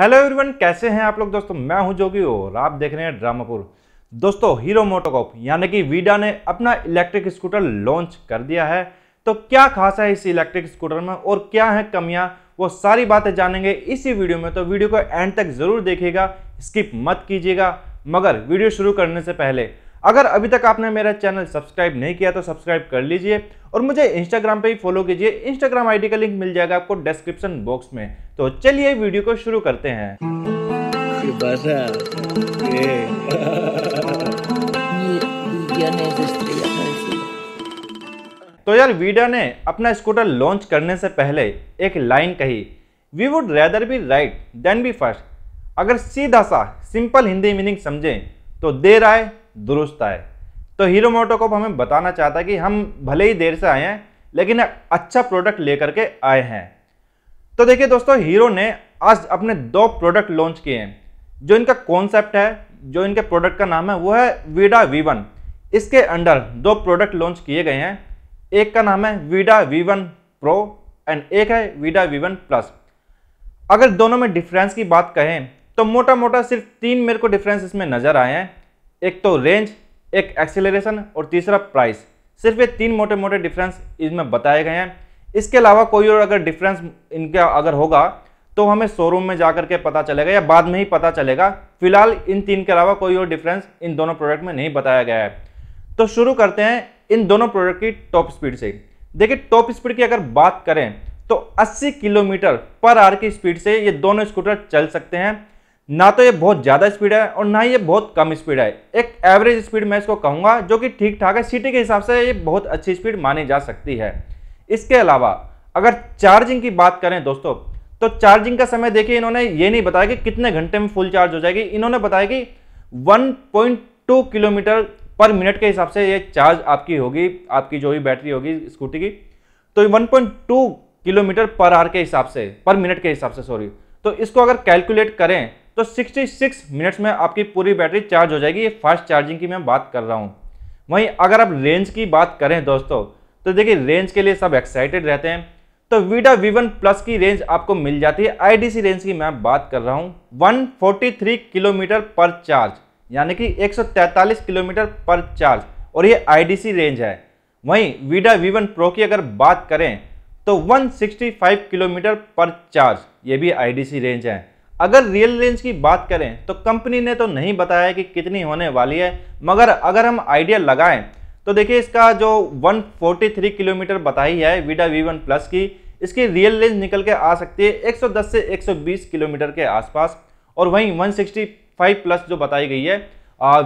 hello everyone कैसे हैं आप लोग दोस्तों मैं हूं जोगी और आप देख रहे हैं ड्रामापुर दोस्तों हीरो मोटोकॉप यानी कि वीडा ने अपना इलेक्ट्रिक स्कूटर लॉन्च कर दिया है तो क्या खास है इस इलेक्ट्रिक स्कूटर में और क्या है कमियां वो सारी बातें जानेंगे इसी वीडियो में तो वीडियो को एंड तक जरूर देखिएगा स्किप मत कीजिएगा मगर वीडियो शुरू करने से पहले अगर अभी तक आपने मेरा चैनल सब्सक्राइब नहीं किया तो सब्सक्राइब कर लीजिए और मुझे इंस्टाग्राम पे ही फॉलो कीजिए इंस्टाग्राम आईडी का लिंक मिल जाएगा आपको डिस्क्रिप्शन बॉक्स में तो चलिए वीडियो को शुरू करते हैं तो यार वीडा ने अपना स्कूटर लॉन्च करने से पहले एक लाइन कही we would rather be right than be first अगर सीधा सा सिंपल हिंदी मीनिंग समझें तो देर आए दुरुस्त आए तो हीरो मोटोकॉप हमें बताना चाहता है कि हम भले ही देर से आए हैं लेकिन अच्छा प्रोडक्ट लेकर के आए हैं तो देखिए दोस्तों हीरो ने आज अपने दो प्रोडक्ट लॉन्च किए हैं जो इनका कॉन्सेप्ट है जो इनके प्रोडक्ट का नाम है वो है वीडा वी वन इसके अंडर दो प्रोडक्ट लॉन्च किए गए हैं एक का नाम है Vida V one pro and एक है वीडा वी वन प्लस अगर दोनों में डिफरेंस की बात कहें तो मोटा मोटा सिर्फ तीन मेरे को डिफरेंस इसमें नज़र आए हैं एक तो रेंज एक एक्सेलरेशन और तीसरा प्राइस सिर्फ ये तीन मोटे मोटे डिफरेंस इसमें बताए गए हैं इसके अलावा कोई और अगर डिफरेंस इनका अगर होगा तो हमें शोरूम में जाकर के पता चलेगा या बाद में ही पता चलेगा फिलहाल इन तीन के अलावा कोई और डिफरेंस इन दोनों प्रोडक्ट में नहीं बताया गया है तो शुरू करते हैं इन दोनों प्रोडक्ट की टॉप स्पीड से देखिए टॉप स्पीड की अगर बात करें तो 80 किलोमीटर पर आर की स्पीड से ये दोनों स्कूटर चल सकते हैं ना तो ये बहुत ज़्यादा स्पीड है और ना ये बहुत कम स्पीड है एक एवरेज स्पीड मैं इसको कहूँगा जो कि ठीक ठाक है सिटी के हिसाब से ये बहुत अच्छी स्पीड मानी जा सकती है इसके अलावा अगर चार्जिंग की बात करें दोस्तों तो चार्जिंग का समय देखिए इन्होंने ये नहीं बताया कि कितने घंटे में फुल चार्ज हो जाएगी इन्होंने बताया कि वन किलोमीटर पर मिनट के हिसाब से ये चार्ज आपकी होगी आपकी जो भी बैटरी होगी स्कूटी की तो वन किलोमीटर पर आर के हिसाब से पर मिनट के हिसाब से सॉरी तो इसको अगर कैलकुलेट करें तो 66 मिनट्स में आपकी पूरी बैटरी चार्ज हो जाएगी ये फास्ट चार्जिंग की मैं बात कर रहा हूँ वहीं अगर आप रेंज की बात करें दोस्तों तो देखिए रेंज के लिए सब एक्साइटेड रहते हैं तो वीडा वी वन प्लस की रेंज आपको मिल जाती है आईडीसी रेंज की मैं बात कर रहा हूँ 143 किलोमीटर पर चार्ज यानी कि एक किलोमीटर पर चार्ज और ये आई रेंज है वहीं वीडा वी वन प्रो की अगर बात करें तो 165 किलोमीटर पर चार्ज ये भी आईडीसी रेंज है अगर रियल रेंज की बात करें तो कंपनी ने तो नहीं बताया कि कितनी होने वाली है मगर अगर हम आइडिया लगाएं तो देखिए इसका जो 143 किलोमीटर बताई है वीडा वी वन प्लस की इसकी रियल रेंज निकल के आ सकती है 110 से 120 किलोमीटर के आसपास और वहीं 165 प्लस जो बताई गई है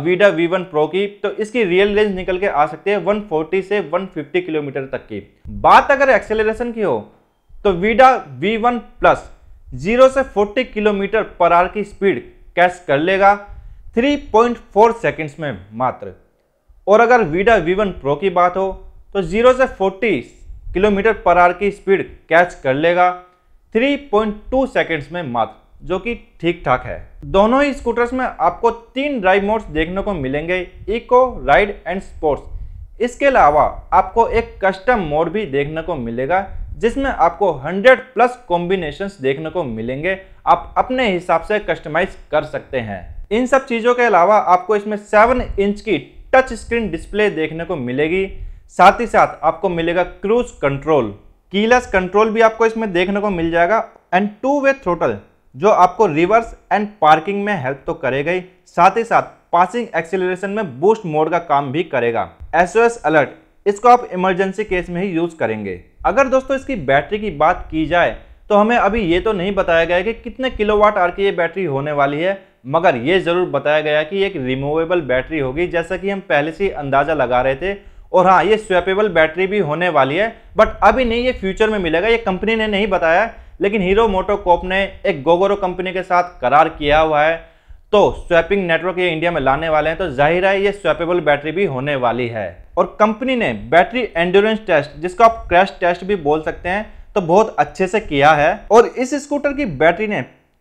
वीडा वी वन प्रो की तो इसकी रियल रेंज निकल के आ सकती है वन से वन किलोमीटर तक की बात अगर एक्सेलरेशन की हो तो Vida V one plus zero से फोर्टी किलोमीटर पर आर की स्पीड कैच कर लेगा 3.4 सेकेंड्स में मात्र और अगर वीडा वीवन प्रो की बात हो तो जीरो से फोर्टी किलोमीटर पर आर की स्पीड कैच कर लेगा 3.2 सेकेंड्स में मात्र जो कि ठीक ठाक है दोनों ही स्कूटर्स में आपको तीन ड्राइव मोड्स देखने को मिलेंगे इको राइड एंड स्पोर्ट्स इसके अलावा आपको एक कस्टम मोड भी देखने को मिलेगा जिसमें आपको 100 प्लस कॉम्बिनेशंस देखने को मिलेंगे आप अपने हिसाब से कस्टमाइज कर सकते हैं इन सब चीज़ों के अलावा आपको इसमें सेवन इंच की टच स्क्रीन डिस्प्ले देखने को मिलेगी साथ ही साथ आपको मिलेगा क्रूज कंट्रोल कीलेस कंट्रोल भी आपको इसमें देखने को मिल जाएगा एंड टू वे थ्रोटल जो आपको रिवर्स एंड पार्किंग में हेल्प तो करेगा ही साथ ही साथ पासिंग एक्सिलेशन में बूस्ट मोड का काम भी करेगा एस अलर्ट इसको आप इमरजेंसी केस में ही यूज़ करेंगे अगर दोस्तों इसकी बैटरी की बात की जाए तो हमें अभी ये तो नहीं बताया गया कि कितने किलोवाट आर की ये बैटरी होने वाली है मगर ये ज़रूर बताया गया कि एक रिमूवेबल बैटरी होगी जैसा कि हम पहले से अंदाज़ा लगा रहे थे और हाँ ये स्वेपेबल बैटरी भी होने वाली है बट अभी नहीं ये फ्यूचर में मिलेगा ये कंपनी ने नहीं बताया लेकिन हीरो मोटोकॉप ने एक गोगोरो कंपनी के साथ करार किया हुआ है तो स्वैपिंग नेटवर्क ये इंडिया में लाने वाले हैं तो जाहिर है ये स्वेपेबल बैटरी भी होने वाली है और कंपनी ने बैटरी एंडोरेंस टेस्ट जिसको आप क्रैश टेस्ट भी बोल सकते हैं तो बहुत अच्छे से किया है और इस स्कूटर की बैटरी ने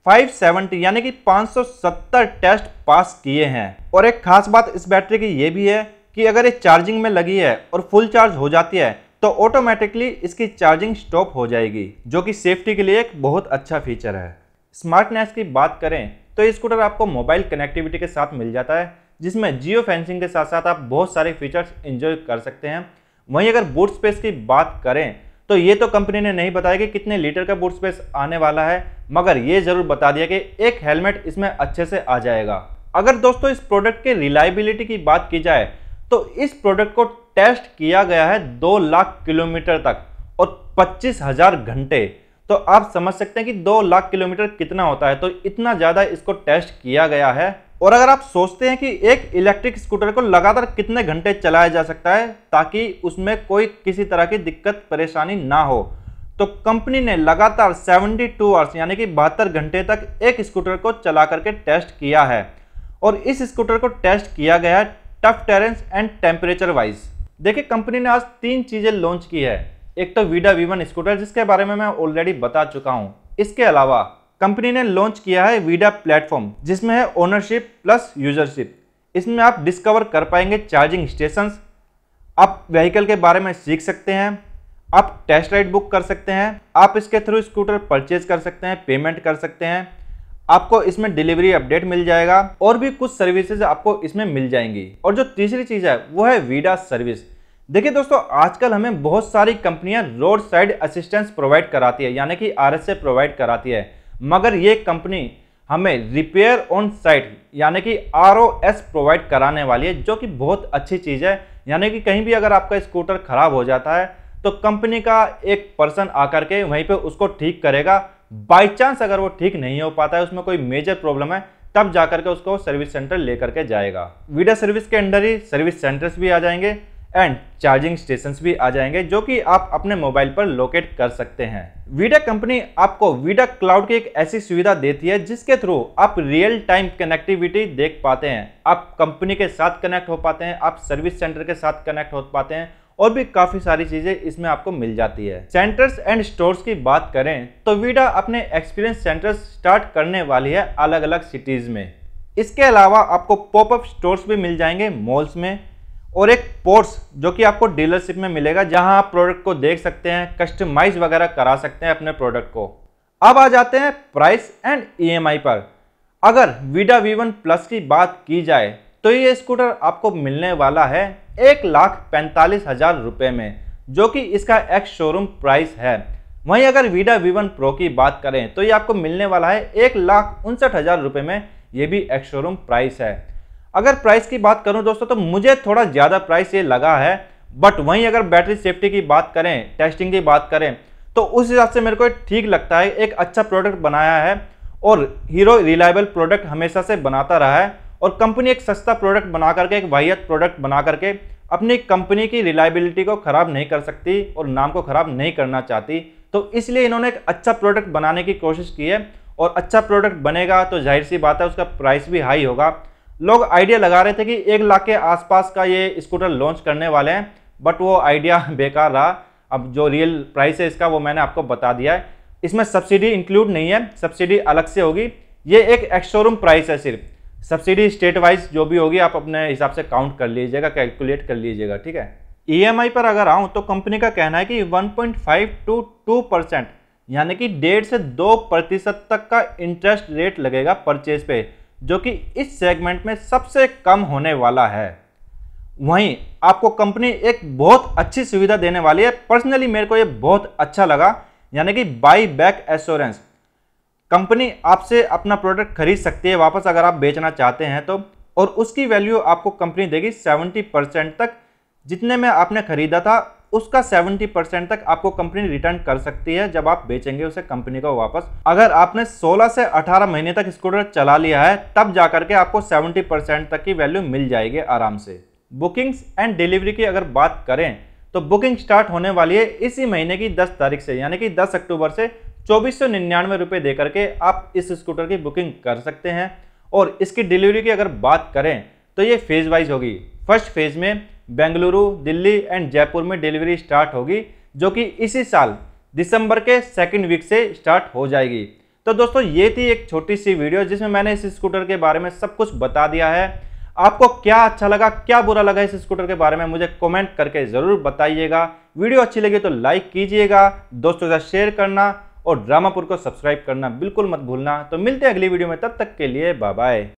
570 यानी कि 570 टेस्ट पास किए हैं और एक खास बात इस बैटरी की ये भी है कि अगर ये चार्जिंग में लगी है और फुल चार्ज हो जाती है तो ऑटोमेटिकली इसकी चार्जिंग स्टॉप हो जाएगी जो कि सेफ्टी के लिए एक बहुत अच्छा फीचर है स्मार्टनेस की बात करें तो स्कूटर आपको मोबाइल कनेक्टिविटी के साथ मिल जाता है जिसमें जियो फेंसिंग के साथ साथ आप बहुत सारे फीचर्स इंजॉय कर सकते हैं वहीं अगर बूट स्पेस की बात करें तो ये तो कंपनी ने नहीं बताया कि कितने लीटर का बूट स्पेस आने वाला है मगर ये जरूर बता दिया कि एक हेलमेट इसमें अच्छे से आ जाएगा अगर दोस्तों इस प्रोडक्ट के रिलायबिलिटी की बात की जाए तो इस प्रोडक्ट को टेस्ट किया गया है दो लाख किलोमीटर तक और पच्चीस हजार घंटे तो आप समझ सकते हैं कि दो लाख किलोमीटर कितना होता है तो इतना ज़्यादा इसको टेस्ट किया गया है और अगर आप सोचते हैं कि एक इलेक्ट्रिक स्कूटर को लगातार कितने घंटे चलाया जा सकता है ताकि उसमें कोई किसी तरह की दिक्कत परेशानी ना हो तो कंपनी ने लगातार 72 टू आवर्स यानी कि बहत्तर घंटे तक एक स्कूटर को चला करके टेस्ट किया है और इस स्कूटर को टेस्ट किया गया है tough terrains and temperature wise देखिए कंपनी ने आज तीन चीज़ें लॉन्च की है एक तो वीडा वीवन स्कूटर जिसके बारे में मैं ऑलरेडी बता चुका हूँ इसके अलावा कंपनी ने लॉन्च किया है वीडा प्लेटफॉर्म जिसमें है ओनरशिप प्लस यूजरशिप इसमें आप डिस्कवर कर पाएंगे चार्जिंग स्टेशंस आप व्हीकल के बारे में सीख सकते हैं आप टेस्ट राइड बुक कर सकते हैं आप इसके थ्रू स्कूटर परचेज कर सकते हैं पेमेंट कर सकते हैं आपको इसमें डिलीवरी अपडेट मिल जाएगा और भी कुछ सर्विसेज आपको इसमें मिल जाएंगी और जो तीसरी चीज़ है वो है वीडा सर्विस देखिए दोस्तों आजकल हमें बहुत सारी कंपनियां रोड साइड असिस्टेंस प्रोवाइड कराती है यानी कि आर प्रोवाइड कराती है मगर ये कंपनी हमें रिपेयर ऑन साइट यानी कि आर प्रोवाइड कराने वाली है जो कि बहुत अच्छी चीज़ है यानी कि कहीं भी अगर आपका स्कूटर ख़राब हो जाता है तो कंपनी का एक पर्सन आकर के वहीं पे उसको ठीक करेगा बाई चांस अगर वो ठीक नहीं हो पाता है उसमें कोई मेजर प्रॉब्लम है तब जाकर के उसको सर्विस सेंटर लेकर के जाएगा वीडा सर्विस के अंडर ही सर्विस सेंटर्स भी आ जाएंगे एंड चार्जिंग स्टेशन भी आ जाएंगे जो कि आप अपने मोबाइल पर लोकेट कर सकते हैं वीडा कंपनी आपको वीडा क्लाउड की एक ऐसी सुविधा देती है जिसके थ्रू आप रियल टाइम कनेक्टिविटी देख पाते हैं आप कंपनी के साथ कनेक्ट हो पाते हैं आप सर्विस सेंटर के साथ कनेक्ट हो पाते हैं और भी काफ़ी सारी चीज़ें इसमें आपको मिल जाती है सेंटर्स एंड स्टोर्स की बात करें तो वीडा अपने एक्सपीरियंस सेंटर्स स्टार्ट करने वाली है अलग अलग सिटीज़ में इसके अलावा आपको पॉपअप स्टोर्स भी मिल जाएंगे मॉल्स में और एक पोर्ट्स जो कि आपको डीलरशिप में मिलेगा जहां आप प्रोडक्ट को देख सकते हैं कस्टमाइज वगैरह करा सकते हैं अपने प्रोडक्ट को अब आ जाते हैं प्राइस एंड ईएमआई पर अगर वीडा वी वन प्लस की बात की जाए तो ये स्कूटर आपको मिलने वाला है एक लाख पैंतालीस हज़ार रुपये में जो कि इसका एक्स शोरूम प्राइस है वहीं अगर वीडा वी वन प्रो की बात करें तो ये आपको मिलने वाला है एक लाख उनसठ हज़ार रुपये में ये भी एक्स शोरूम प्राइस है अगर प्राइस की बात करूं दोस्तों तो मुझे थोड़ा ज़्यादा प्राइस ये लगा है बट वहीं अगर बैटरी सेफ्टी की बात करें टेस्टिंग की बात करें तो उस हिसाब से मेरे को ठीक लगता है एक अच्छा प्रोडक्ट बनाया है और हीरो रिलायबल प्रोडक्ट हमेशा से बनाता रहा है और कंपनी एक सस्ता प्रोडक्ट बना करके एक वाहियत प्रोडक्ट बना करके अपनी कंपनी की रिलायबिलिटी को ख़राब नहीं कर सकती और नाम को ख़राब नहीं करना चाहती तो इसलिए इन्होंने एक अच्छा प्रोडक्ट बनाने की कोशिश की है और अच्छा प्रोडक्ट बनेगा तो जाहिर सी बात है उसका प्राइस भी हाई होगा लोग आइडिया लगा रहे थे कि एक लाख के आसपास का ये स्कूटर लॉन्च करने वाले हैं बट वो आइडिया बेकार रहा अब जो रियल प्राइस है इसका वो मैंने आपको बता दिया है इसमें सब्सिडी इंक्लूड नहीं है सब्सिडी अलग से होगी ये एक एक्शोरूम प्राइस है सिर्फ सब्सिडी स्टेट वाइज जो भी होगी आप अपने हिसाब से काउंट कर लीजिएगा कैलकुलेट कर लीजिएगा ठीक है ई e पर अगर आऊँ तो कंपनी का कहना है कि वन टू टू परसेंट यानी कि डेढ़ से दो प्रतिशत तक का इंटरेस्ट रेट लगेगा परचेज पे जो कि इस सेगमेंट में सबसे कम होने वाला है वहीं आपको कंपनी एक बहुत अच्छी सुविधा देने वाली है पर्सनली मेरे को ये बहुत अच्छा लगा यानी कि बाई बैक एश्योरेंस कंपनी आपसे अपना प्रोडक्ट खरीद सकती है वापस अगर आप बेचना चाहते हैं तो और उसकी वैल्यू आपको कंपनी देगी 70 परसेंट तक जितने में आपने खरीदा था उसका 70 परसेंट तक आपको कंपनी रिटर्न कर सकती है जब आप बेचेंगे उसे कंपनी को वापस अगर आपने 16 से 18 महीने तक स्कूटर चला लिया है तब जाकर के आपको 70 परसेंट तक की वैल्यू मिल जाएगी आराम से बुकिंग्स एंड डिलीवरी की अगर बात करें तो बुकिंग स्टार्ट होने वाली है इसी महीने की दस तारीख से यानी कि दस अक्टूबर से चौबीस सौ निन्यानवे रुपये दे करके आप इस स्कूटर की बुकिंग कर सकते हैं और इसकी डिलीवरी की अगर बात करें तो ये फेज़ वाइज होगी फर्स्ट फेज़ में बेंगलुरु दिल्ली एंड जयपुर में डिलीवरी स्टार्ट होगी जो कि इसी साल दिसंबर के सेकेंड वीक से स्टार्ट हो जाएगी तो दोस्तों ये थी एक छोटी सी वीडियो जिसमें मैंने इस स्कूटर के बारे में सब कुछ बता दिया है आपको क्या अच्छा लगा क्या बुरा लगा इस स्कूटर के बारे में मुझे कमेंट करके ज़रूर बताइएगा वीडियो अच्छी लगी तो लाइक कीजिएगा दोस्तों से शेयर करना और ड्रामापुर को सब्सक्राइब करना बिल्कुल मत भूलना तो मिलते हैं अगली वीडियो में तब तक के लिए बाय बाय